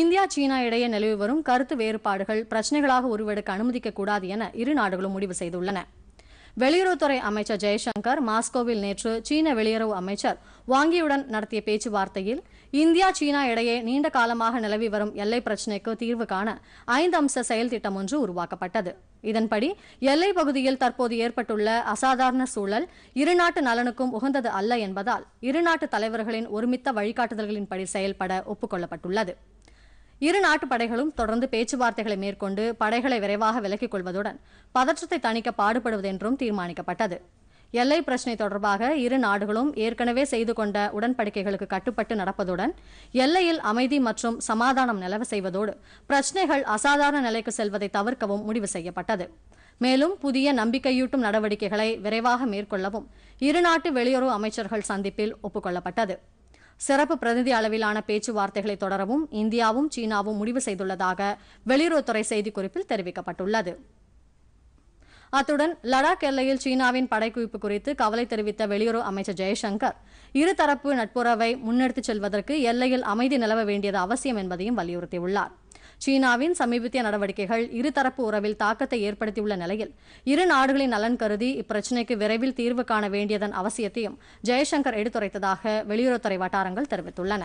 India சீனா இடையே நிலவி வரும் கருத்து வேறுபாடுகள் பிரச்சனைகளாக உருவெடுக்க அனுமதிக்க கூடாது என இரு நாடுகளும் முடிவு செய்துள்ளன வெளியுறவுத்துறை அமைச்சர் ஜெய்சங்கர் மாஸ்கோவில் நேற்று சீன வெளியுறவு அமைச்சர் வாங்கியுடன் நடத்திய பேச்சுவார்த்தையில் இந்தியா சீனா இடையே நீண்ட காலமாக நிலவி வரும் எல்லை பிரச்சினைக்கு தீர்வு காண ஐந்து அம்ச செயல் திட்டம் ஒன்று உருவாக்கப்பட்டது இதன்படி எல்லை பகுதியில் தற்போது ஏற்பட்டுள்ள அசாதாரண சூழல் இருநாட்டு நலனுக்கும் உகந்தது அல்ல என்பதால் இருநாட்டு தலைவர்களின் ஒருமித்த வழிகாட்டுதல்களின்படி செயல்பட ஒப்புக்கொள்ளப்பட்டுள்ளது இரு நாட்டு படைகளும் தொடர்ந்து பேச்சுவார்த்தைகளை மேற்கொண்டு படைகளை விரைவாக விலக்கிக் கொள்வதுடன் பதற்றத்தை தணிக்க பாடுபடுவது என்றும் தீர்மானிக்கப்பட்டது எல்லை பிரச்சினை தொடர்பாக இரு நாடுகளும் ஏற்கனவே செய்து கொண்ட உடன்படிக்கைகளுக்கு கட்டுப்பட்டு நடப்பதுடன் எல்லையில் அமைதி மற்றும் சமாதானம் நிலவு செய்வதோடு பிரச்சினைகள் அசாதாரண நிலைக்கு செல்வதை தவிர்க்கவும் முடிவு செய்யப்பட்டது மேலும் புதிய நம்பிக்கையூட்டும் நடவடிக்கைகளை விரைவாக மேற்கொள்ளவும் இருநாட்டு வெளியுறவு அமைச்சர்கள் சந்திப்பில் ஒப்புக்கொள்ளப்பட்டது சிறப்பு பிரதிநிதி அளவிலான பேச்சுவார்த்தைகளை தொடரவும் இந்தியாவும் சீனாவும் முடிவு செய்துள்ளதாக வெளியுறவுத்துறை செய்திக்குறிப்பில் தெரிவிக்கப்பட்டுள்ளது அத்துடன் லடாக் எல்லையில் சீனாவின் படைக்குவிப்பு குறித்து கவலை தெரிவித்த வெளியுறவு அமைச்சர் ஜெய்சங்கர் இருதரப்பு நட்புறவை முன்னெடுத்துச் செல்வதற்கு எல்லையில் அமைதி நிலவ வேண்டியது அவசியம் என்பதையும் வலியுறுத்தியுள்ளார் சீனாவின் சமீபத்திய நடவடிக்கைகள் இருதரப்பு உறவில் தாக்கத்தை ஏற்படுத்தியுள்ள நிலையில் இரு நாடுகளின் நலன் கருதி இப்பிரச்சினைக்கு விரைவில் தீர்வு காண வேண்டியதன் அவசியத்தையும் ஜெய்சங்கர் எடுத்துரைத்ததாக வெளியுறவுத்துறை வட்டாரங்கள் தெரிவித்துள்ளன